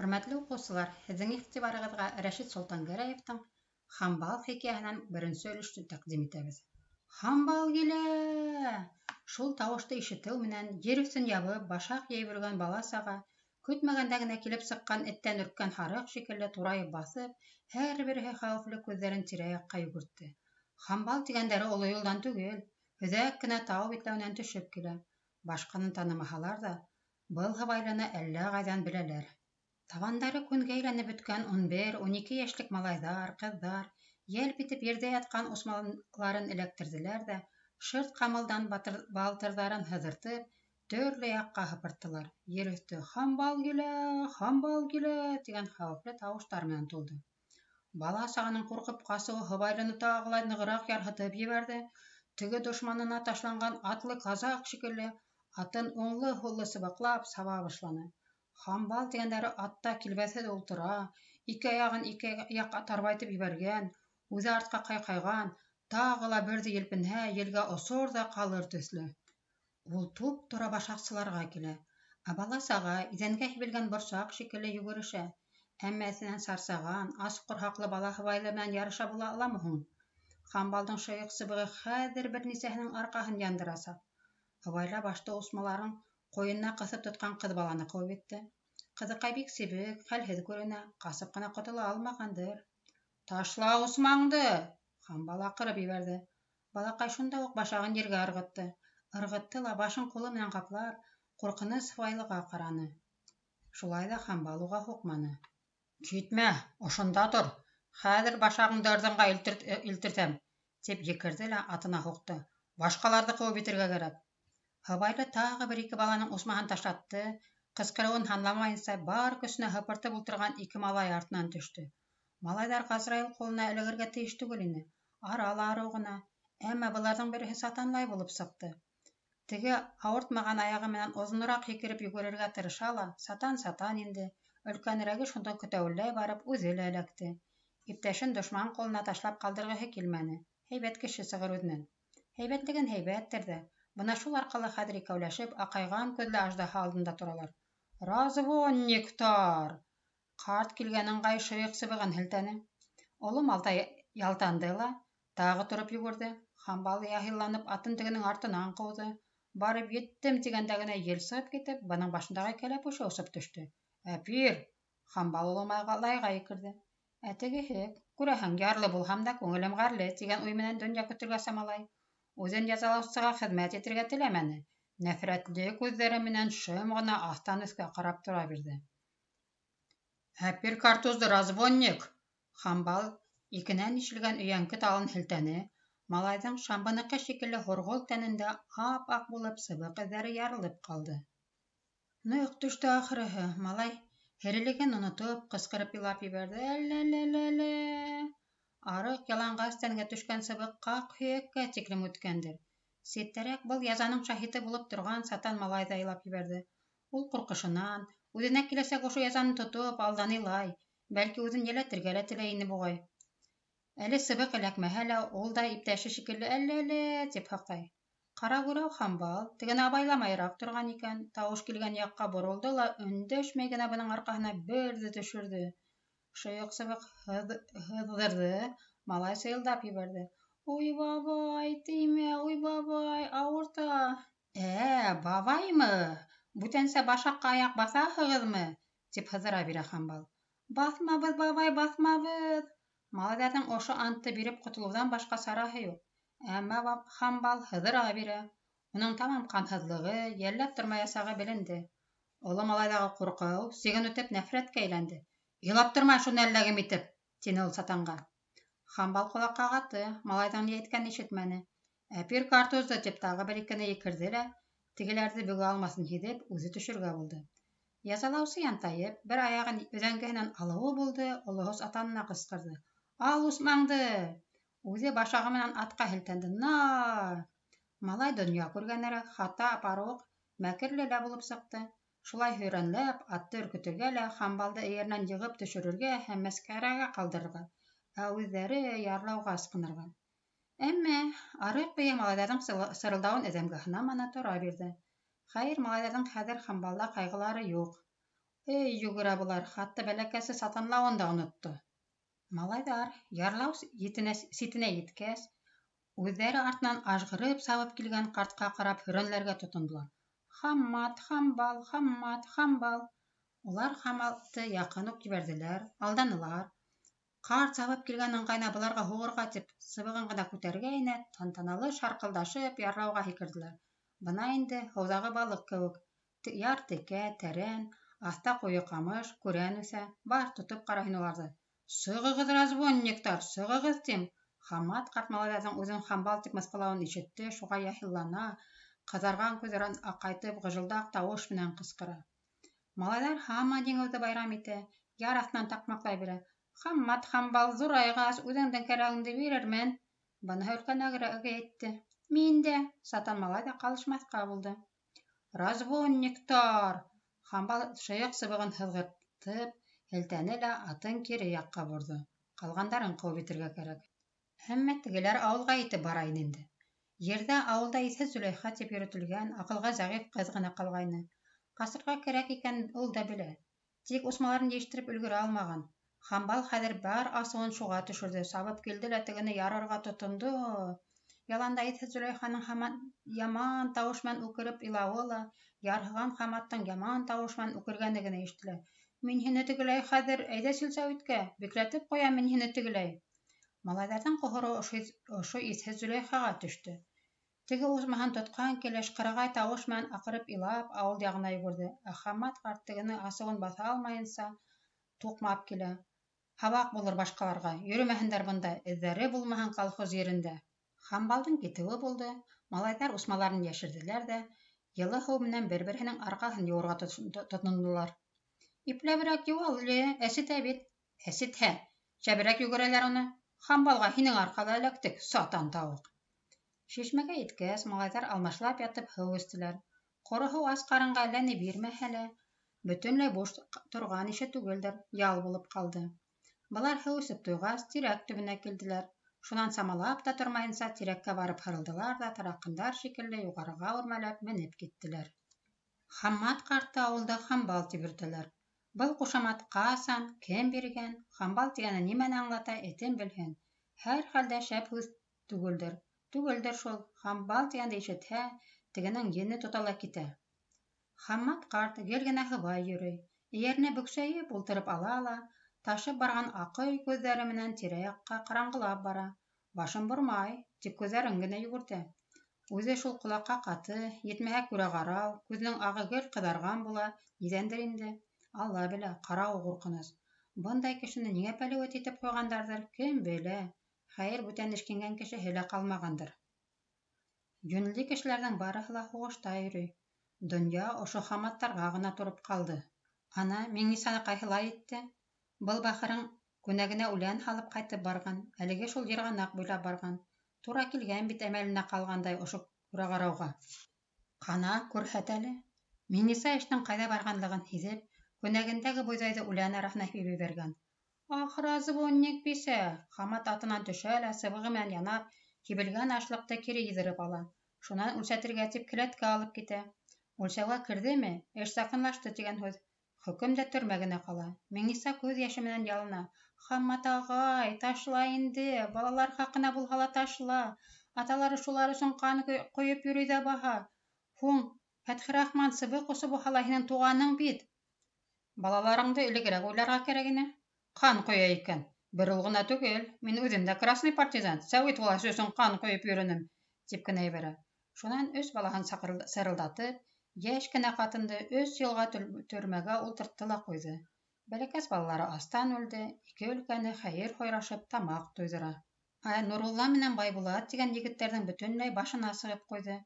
Хөрмәтле уҡыусылар, һеҙҙең иғтибарығыҙға Рәшит Солтан Гәрәевтың Хамбал хикәһенән беренсе өлөшөн тәҡдим итәбез. Хамбал килә! Шул тауышты ишетеү менән ер ябы ябып, башаҡ яйбырған баласаға, көтмәгәндә генә килеп сыҡҡан эттән үркән һарыҡ шикелле турайып басып, һәр береһе хәүефле күҙҙәрен тирәгә ҡайыбырты. Хамбал тигәндәре ул юлдан түгел, бөҙәк кенә тау битенән төшөп килә. Башҡаны танымаһалар да, был һабайлана әллә ҡайҙан беләләр. Тавандары көнгә әйләнеп бер 11-12 яшьлек малайҙар, ҡыҙҙар йәлп итеп ердә ятҡан усмаларын электрҙеләр ҙә, шырт ҡамылдан балтырҙарын һыҙыртып, төрле яҡҡа һыпырттылар. Ер өҫтө "Хамбал килә, хамбал килә" дигән хаупле тауыштар менән тулды. Бала сағының ҡурҡып ҡасыуы һыбайлыны тағы ла нығыраҡ ярһытып ебәрҙе. Тиге дошманына ташланған атлы казак шикелле атын оңлы-һуллы сыбаҡлап саба башланы. Хамбал тигәндәре атта килбәсе ултыра, ике аягын ике яҡҡа тарбайтып ебәргән, үҙе артҡа ҡайҡайған, тағы ла берҙе елпенһә, елгә осор ҙа ҡалыр төслө. Ул туп тора башаҡсыларға килә. Ә баласаға иҙәнгә һибелгән борсаҡ шикелле йүгерешә. Әммәсенән сарсаған, аш ҡорһаҡлы бала һыбайлы менән ярыша була аламы һуң? Хамбалдың шәйхсыбыры хәҙер бер нисәһенең арҡаһын яндырасаҡ. Һыбайла башта осмаларын ҡуйынына ҡыҫып тотҡан ҡыҙ баланы ҡыуып етте. Ҡыҙыҡай бик сибек, хәлһеҙ күренә, ҡасып ҡына ҡотола алмағандыр. «Ташла Усманды!» — хан бала ҡырып ебәрҙе. Балаҡай шунда уҡ башағын ергә ырғытты. Ырғытты ла башын ҡулы менән ҡаплар, ҡурҡыныс файлыға ҡараны. Шулай ҙа хан балуға һуҡманы. «Китмә, ошонда тор! Хәҙер башағыңды ырҙынға илтертәм!» — тип екерҙе лә атына һуҡты. «Башҡаларҙы ҡыуып етергә кәрәк!» Һыбайлы тағы бер-ике баланың усмаһын ташатты, ҡысҡырыуын һанламайынса бар көсөнә һыпыртып ултырған ике малай артынан төштө. Малайҙар Ҡасраил ҡулына эләгергә тейеш түгел ине. Аралары ғына, әммә быларҙың береһе сатанлай булып сыҡты. Теге ауыртмаған аяғы менән озынораҡ һикереп йүгерергә тырыша ла, сатан сатан инде, өлкәнерәге шунда көтәүләй барып, үҙе лә эләкте. Иптәшен дошман ҡулына ташлап ҡалдырғыһы килмәне. Һәйбәт кеше сығыр үҙенән. Һәйбәтлеген һәйбәттер ҙә, мына шул аркылы хәзер икәүләшеп ақайған күзле аждаһа алдында торалар развонник нектар! Қарт килгән ғай шыйык сыбыгын һелтәне олы алтай ялтанды ла тағы тұрып йүгерде хамбал яһилланып атын тегенең артынан куды барып еттем дигәндә генә ел сыгып китеп бының башындагы кәләпүше осып төшті. әпир хамбал олымайга лайгай керде ә тегеһе күрәһең ярлы булһам да күңелем ғәрле ғарлы, деген менән дөнья көтөргә самалай үҙен язалаусыға хеҙмәт итергә теләмәне. Нәфрәтле күҙҙәре менән шым ғына аҫтан өҫкә ҡарап тора бирҙе. Һәпир картузды разбонник! Хамбал икенән ишелгән өйәнке талын һелтәне, малайҙың шамбыныҡы шикелле һорғол тәнендә ап-аҡ булып сыбыҡ эҙҙәре ярылып ҡалды. Ныҡ төштө ахырыһы, малай, һерелеген онотоп, ҡысҡырып илап ебәрҙе әлләләләлә! арыҡ яланғас тәнгә төшкән сыбыҡ ҡаҡ һөйәккә тиклем үткәндер. Ситтәрәк был язаның шаһиты булып торған сатан малай ҙа илап ебәрҙе. Ул ҡурҡышынан, үҙенә киләсәк ошо язаны тотоп, алдан илай. Бәлки үҙен йәләтергә лә теләй ине буғай. Әле сыбыҡ эләкмәһә лә, ул да иптәше шикелле әле-әле тип һаҡтай. Қара күрәү ханбал тегене абайламайыраҡ торған икән, тауыш килгән яҡҡа боролды ла өндәшмәй генә бының арҡаһына берҙе төшөрҙө шойоҡ сыбыҡ һыҙҙырҙы, малай сыйылдап ебәрҙе. «Уй, бабай, теймә, уй, бабай, ауырта!» «Ә, «Э, бабаймы? Бүтәнсә башаҡҡа аяҡ баҫаһығыҙмы?» тип һыҙыра бирә ханбал. «Баҫмабыҙ, бабай, баҫмабыҙ!» Малайҙарҙың ошо антты биреп ҡотолоуҙан башҡа сараһы юҡ. Әммә ханбал һыҙыра бирә. Уның тамам ҡанһыҙлығы, йәлләп тормаясағы беленде. Оло малайҙағы ҡурҡыу сиген үтеп нәфрәткә әйләнде. Илап тормай шу нәлләгем итеп, тине ул сатанга. Хамбал кулакка гаты, малайдан ни әйткәнне ишетмәне. Әпир картозда тип тагы бер икене екерде дә, тигеләрне бүгә алмасын дип, үзе төшөргә булды. Язалаусы янтайып, бер аягын өзәнгенән алыуы булды, Аллаһыс атанына кыстырды. Ал усманды. Үзе башағы менән атка хилтәнде. На! Малай дөнья күргәннәре хата апарып, мәкерле дә булып сыкты. Шулай һөйрәнләп, атты өркөтөргә лә, хамбалды эйәрнән йығып төшөрөргә һәм мәскәрәгә ҡалдырырға. Ә үҙҙәре ярлауға асҡынырға. Әммә, ары ҡыя малайҙарҙың сырылдауын әҙәмгә һынамана тора бирҙе. Хәйер, малайҙарҙың хәҙер хамбалда ҡайғылары юҡ. Эй, йүгерә булар, хатты бәләкәсе сатанлауын да онотто. Малайҙар, ярлау ситенә еткәс, үҙҙәре артынан ажғырып сабып килгән ҡартҡа ҡарап һөрәнләргә тотондолар. хаммат хамбал хаммат хамбал олар хамалты яқын ук жіберділер алданылар қар сабап келген ыңғайына бұларға хуғырға тип сыбығын ғына көтергәйне тантаналы шарқылдашып ярауға секірділер бына енді һыуҙағы балық кеүек яр текә тәрән аста ҡуйы ҡамыш күрән бар тұтып ҡарайһын уларҙы сығығыҙ разбойниктар сығығыз тим хамат ҡарт малайҙарҙың хамбал тип мыҫҡыллауын ишетте шуға яһиллана ҡазарған күҙҙәрен аҡайтып ғыжылдап тауыш менән ҡысҡыра. Малайҙар һама диңгеҙҙе байрам итә, яр аҫтынан таҡмаҡлай бирә. Хаммат хам балзур айғас үҙеңдең кәрәгеңде бирермен. Быны һөрхәнә гөрә әйтте. Мин дә сатан малай да ҡалышмаҫҡа булды. Разбонниктар! Хамбал шыйыҡ сыбығын һыҙғытып, һелтәне лә атын кире яҡҡа борҙо. Ҡалғандарын ҡыуып итергә кәрәк. Әммә тегеләр ауылға етеп бара ине инде. Ердә ауылда иҫе Зөләйха тип йөрөтөлгән аҡылға зәғиф ҡыҙ ғына ҡалғайны. Ҡасырға кәрәк икән ул да белә. Тик усмаларын йәштереп өлгөрә алмаған. Хамбал хәҙер бар асыуын шуға төшөрҙө, сабып килде лә тегене ярарға тотондо. Яланда иҫе Зөләйханың хаман яман тауыш менән үкереп илауы ла, ярһыған хаматтың яман тауыш менән үкергәне генә ишетелә. Мин һине тегеләй хәҙер әйдә сөйләшә үткә, бикләтеп ҡоя мин һине тегеләй. Малайҙарҙың ҡоһоро ошо ошо иҫе Зөләйхаға төштө. Теге ужмахын тотҡан килеш ҡырағай тауыш менән аҡырып илап ауыл яғына йүгерҙе. Ә Хаммат ҡарт тегенең асыуын баҫа алмайынса туҡмап килә. Һабаҡ булыр башҡаларға, йөрөмәһендәр бында, эҙҙәре булмаһын колхоз ерендә. Хамбалдың китеүе булды, малайҙар усмаларын йәшерҙеләр ҙә, йылы һыу менән бер-береһенең арҡаһын йыуырға тотондылар. Ипләберәк йыуал, Лея, әсетә бит. Әсетһә, шәберәк йүгерәләр уны. Хамбалға һинең арҡала эләктек, сатан тауыҡ. Шишмәгә еткәс, малайҙар алмашлап ятып һыу эстеләр. Ҡоро һыу асҡарынға әллә ни бирмәһә лә, бөтөнләй буш торған ише түгелдер, ял булып ҡалды. Былар һыу эсеп туйғас, тирәк төбөнә килделәр. Шунан самалап та тормайынса, тирәккә барып һырылдылар ҙа, тараҡындар шикелле юғарыға үрмәләп менеп киттеләр. Хаммат ҡартты ауылда хамбал тибертеләр. Был ҡушамат ҡасан, кем биргән, хамбал тигәне нимәне аңлата, этен белһен. Һәр хәлдә шәп һүҙ түгелдер, түгелдер шул, хамбал тигәнде ишетһә, тегенең ене тотала китә. Хаммат ҡарт гел генә һыбай йөрөй, эйәренә бөксәйеп ултырып ала ала, ташып барған аҡый күҙҙәре менән тирә-яҡҡа ҡараңғылап бара. Башын бурмай, тик күҙҙәрен генә йүгертә. Үҙе шул ҡолаҡҡа ҡаты, етмәһә күрә ҡарау, күҙнең ағы гел ҡыҙарған була, ниҙәндер инде. Алла белә, ҡарау ҡурҡыныс. Бындай кешене ниңә пәләүәт итеп ҡуйғандарҙыр, кем белә. Хәйер, бүтән эшкингән кешеһе лә ҡалмағандыр. Йүнле кешеләрҙең барыһы ла һуғышта йөрөй. Донъя ошо хаматтарға ғына тороп ҡалды. Ана, Миңнисаны ҡайһылай итте. Был бахырың күнәгенә үлән һалып ҡайтып барған, әлеге шул йырғанаҡ буйлап барған. Тура килгән бит әмәленә ҡалғандай ошо ҡурағарауға. Ҡана, күрһәт әле. Миңниса эштең ҡайҙа барғанлығын һиҙеп, күнәгендәге бойҙайҙы үлән араһына һибеп Ах, разбонник бисә! Хамат атына төшә лә сыбығы менән янап, кибелгән ашлыҡты кире йыҙырып ала. Шунан үлсәтергә тип келәткә алып китә. Үлсәүгә кирдеме? Эш саҡынлашты тигән һүҙ. Хөкөм дә кала. генә ҡала. яшы күҙ менән ялына. Хаммат ағай, ташла инде. Балалар хаҡына булһа ла ташла. Аталары шулар өсөн ҡан ҡойоп йөрөй ҙә баһа. Һуң, Фәтхирахман сыбы ҡосо булһа ла туғаның бит. Балаларыңды элегерәк уйларға кәрәк ҡан ҡоя икән. Бер ул ғына түгел, мин үҙем дә красный партизан, сәүит власы өсөн ҡан ҡойоп йөрөнөм, тип кенә ебәрә. Шунан өс балаһын сырылдатып, йәш кенә ҡатынды өс йылға төрмәгә ултыртты ла ҡуйҙы. Бәләкәс балалары астан үлде, ике өлкәне хәйер һойрашып тамаҡ туйҙыра. Ай, Нурулла менән Байбулат дигән егеттәрҙең бөтөнләй башын асығып ҡуйҙы.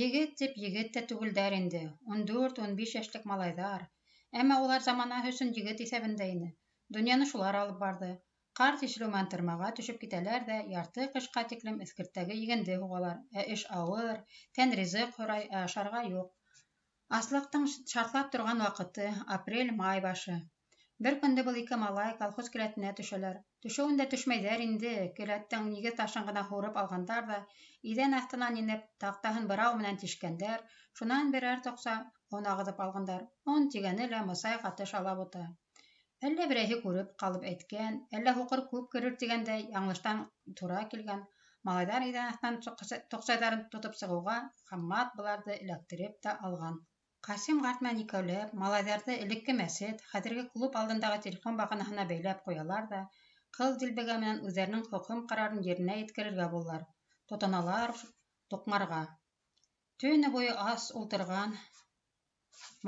Егет тип егет тә түгелдәр инде. 14-15 йәшлек малайҙар. Әммә улар замана өсөн егет иҫәбендә ине. Донъяны шулар алып барҙы. Ҡар тишелеү менән төшөп китәләр ҙә ярты ҡышҡа тиклем эҫкерттәге егенде һуғалар. Ә эш ауыр, тән ризыҡ һорай, ә ашарға юҡ. Аслыҡтың шартлап торған ваҡыты — апрель май башы. Бер көндә был ике малай колхоз келәтенә төшәләр. Төшөүендә төшмәйҙәр инде, келәттең ниге ташын ғына һурып алғандар ҙа, иҙән аҫтынан инеп, таҡтаһын бырау менән тишкәндәр, шунан берәр тоҡса, он алғандар. Он тигәне лә мысай ҡатыш ала әллә берәйһе күреп ҡалып әйткән, әллә һуҡыр күп керер тигәндә яңлыштан тура килгән малайҙар иҙән тоҡсайҙарын тотоп сығыуға хаммат быларҙы эләктереп тә алған. Ҡасим ғарт менән икәүләп малайҙарҙы элекке мәсет, хәҙерге клуб алдындағы телефон бағанаһына бәйләп ҡуялар ҙа, ҡыл дилбегә менән үҙҙәренең хоҡым ҡарарын еренә еткерергә булалар. Тотаналар тоҡмарға. Төне буйы ас ултырған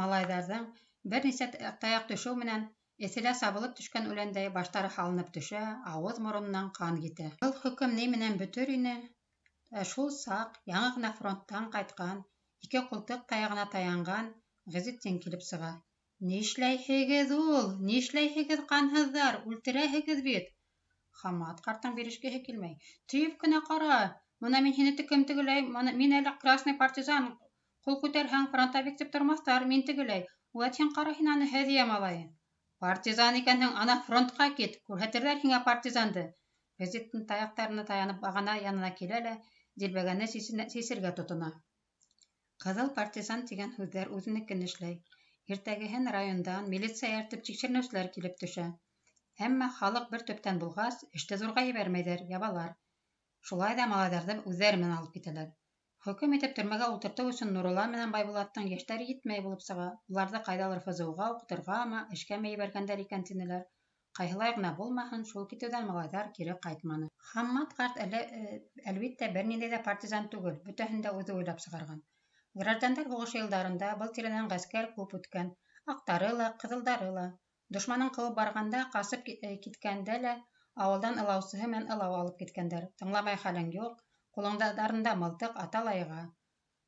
малайҙарҙың бер нисә таяҡ төшөү менән Эсенә сабылып төшкән үләндәй баштары һалынып төшә, ауыҙ-моронынан ҡан китә. Был хөкөм ни менән бөтөр ине? Шул саҡ яңы ғына фронттан ҡайтҡан, ике ҡултыҡ таяғына таянған Ғизетдин килеп сыға. Нишләйһегеҙ ул? Нишләйһегеҙ ҡанһыҙҙар? Үлтерәһегеҙ бит! Хамат ҡартың бирешкеһе һекелмәй. Тейеп кенә ҡара! Мына мин һине текем тегеләй, мин әле красный партизан. Ҡул күтәрһәң, фронтта бик тип тормаҫтар, мин тегеләй. Уәт һин ҡара һин аны һәҙиә Партизан икәнһең, ана фронтҡа кит, күрһәтерҙәр һиңә партизанды. Газеттың таяҡтарына таянып бағана янына килә лә, дилбәгәне сисергә тотона. Ҡыҙыл партизан тигән һүҙҙәр үҙенең кинешләй. Иртәгеһен райондан милиция яртып тикшеренеүселәр килеп төшә. Әммә халыҡ бер төптән булғас, эште зурға ебәрмәйҙәр, ябалар. Шулай да малайҙарҙы үҙҙәренә алып китәләр. Хөкөм итеп төрмәгә ултыртыу өсөн Нурулла менән Байбулаттың йәштәре етмәй булып сыға. Уларҙы ҡайҙалыр фазауга ға уҡытырғамы, эшкәме ебәргәндәр икән тинеләр. Ҡайһылай ғына булмаһын, шул китеүҙән малайҙар кире ҡайтманы. Хаммат ҡарт э, әлбиттә бер ниндәй дә партизан түгел, бөтәһен дә үҙе уйлап сығарған. Граждандар һуғышы йылдарында был тирәнән ғәскәр күп үткән, аҡтары ла, ҡыҙылдары ла. Дошманын ҡыуып барғанда ҡасып э, киткәндә лә ауылдан ылаусыһы менән ылау алып киткәндәр. Тыңламай хәлең юк, ҡулындарында мылтыҡ, аталайға.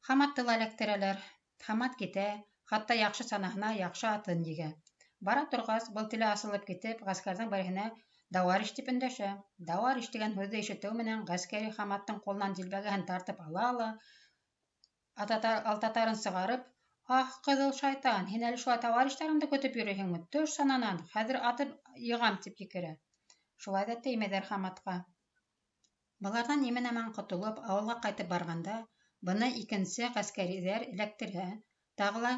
Хаматты ла эләктерәләр. Хамат китә, хатта яҡшы санаһына яҡшы атын егә. Бара торғас, был теле асылып китеп, ғәскәрҙең береһенә «Дауариш» тип өндәшә. «Дауариш» дигән һүҙҙе ишетеү менән ғәскәри Хаматтың ҡулынан дилбәгәһен тартып ала ала, алтатарын сығарып, «Ах, ҡыҙыл шайтан, һин әле шулай «товариштарымды» көтөп йөрөйһеңме? Төш сананан, хәҙер атып йығам» тип кикерә. Шулай ҙа теймәйҙәр Хаматҡа. Быларҙан имен-аман ҡотолоп, ауылға ҡайтып барғанда, быны икенсе ғәскәриҙәр эләктерә, тағы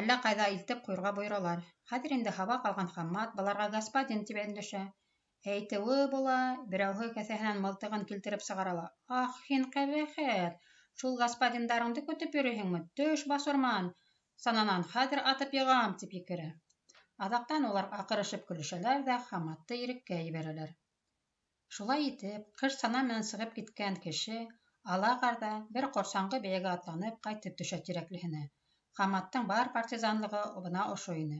әллә ҡайҙа илтеп ҡуйырға бойоралар. Хәҙер инде хаба ҡалған Хаммат быларға господин тип әндәшә. Әйтеүе була, берәүһе кәсәһенән мылтығын килтереп сығарала. Ах, һин ҡәбәхәт! Шул господиндарыңды көтөп йөрөйһеңме? Төш басурман! Сананан хәҙер атып йығам, тип екерә. Аҙаҡтан улар аҡырышып көлөшәләр ҙә Хамматты иреккә ебәрәләр. Шулай итеп, ҡыш сана менән сығып киткән кеше ала-ҡарҙа бер ҡорсаңғы бейәгә атланып ҡайтып төшә Тирәклеһенә. Хаматтың бар партизанлығы бына ошо ине.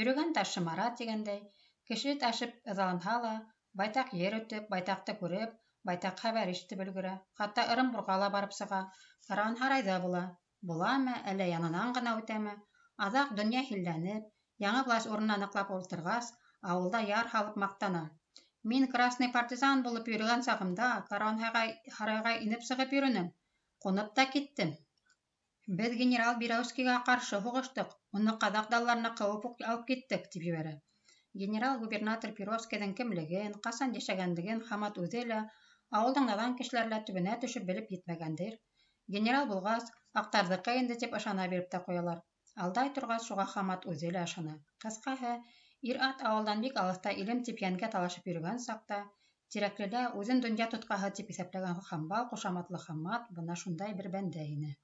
Йөрөгән ташы Марат дигәндәй, кеше ташып ызаланһа ла, байтаҡ ер үтеп, байтаҡты күреп, байтаҡ хәбәр ишетеп өлгөрә. Хатта Ырымбурға ла барып сыға, Ран һарайҙа була. Буламы, әллә янынан ғына үтәме? Аҙаҡ донъя хилләнеп, яңы власть урынына ныҡлап ултырғас, ауылда яр һалып мактана, Мен красный партизан болып үйреген сағымда қарайға иніп сығып үйренім. Қонып та кеттім. Біз генерал Бираускиға қаршы ұғыштық, Оны қадақ далларына қауып алып кеттік, деп жіберді. Генерал губернатор Пировскийдің кімлігін, қасан дешегендігін Хамат өзі ауылдың адан кешілерлі түбіне түшіп біліп етмегендер. Генерал болғас, ақтарды енді деп ашана беріп те қоялар. Алдай тұрғас шуға Хамат өзелі ашана. Ир-ат ауылдан бик алыҫта «илем» тип йәнгә талашып йөрөгән саҡта, Тирәклелә үҙен донъя тотҡаһы тип иҫәпләгән Хамбал ҡушаматлы Хаммат бына шундай бер бәндә ине.